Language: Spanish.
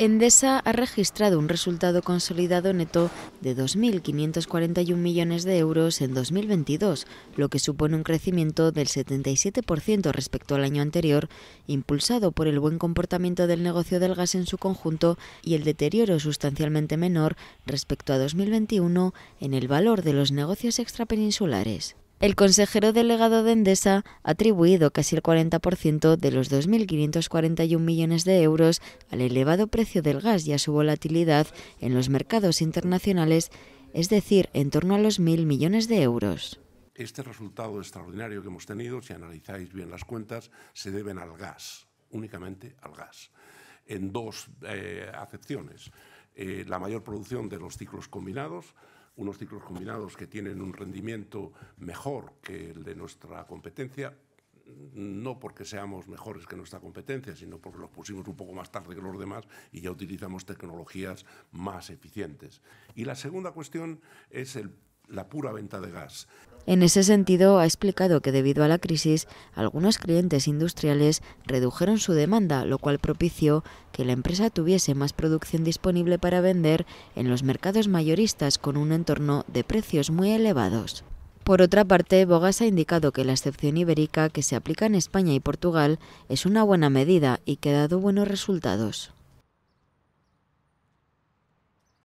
Endesa ha registrado un resultado consolidado neto de 2.541 millones de euros en 2022, lo que supone un crecimiento del 77% respecto al año anterior, impulsado por el buen comportamiento del negocio del gas en su conjunto y el deterioro sustancialmente menor respecto a 2021 en el valor de los negocios extrapeninsulares. El consejero delegado de Endesa ha atribuido casi el 40% de los 2.541 millones de euros al elevado precio del gas y a su volatilidad en los mercados internacionales, es decir, en torno a los 1.000 millones de euros. Este resultado extraordinario que hemos tenido, si analizáis bien las cuentas, se deben al gas, únicamente al gas en dos eh, acepciones. Eh, la mayor producción de los ciclos combinados, unos ciclos combinados que tienen un rendimiento mejor que el de nuestra competencia, no porque seamos mejores que nuestra competencia, sino porque los pusimos un poco más tarde que los demás y ya utilizamos tecnologías más eficientes. Y la segunda cuestión es el la pura venta de gas. En ese sentido, ha explicado que debido a la crisis, algunos clientes industriales redujeron su demanda, lo cual propició que la empresa tuviese más producción disponible para vender en los mercados mayoristas con un entorno de precios muy elevados. Por otra parte, Bogas ha indicado que la excepción ibérica que se aplica en España y Portugal es una buena medida y que ha dado buenos resultados.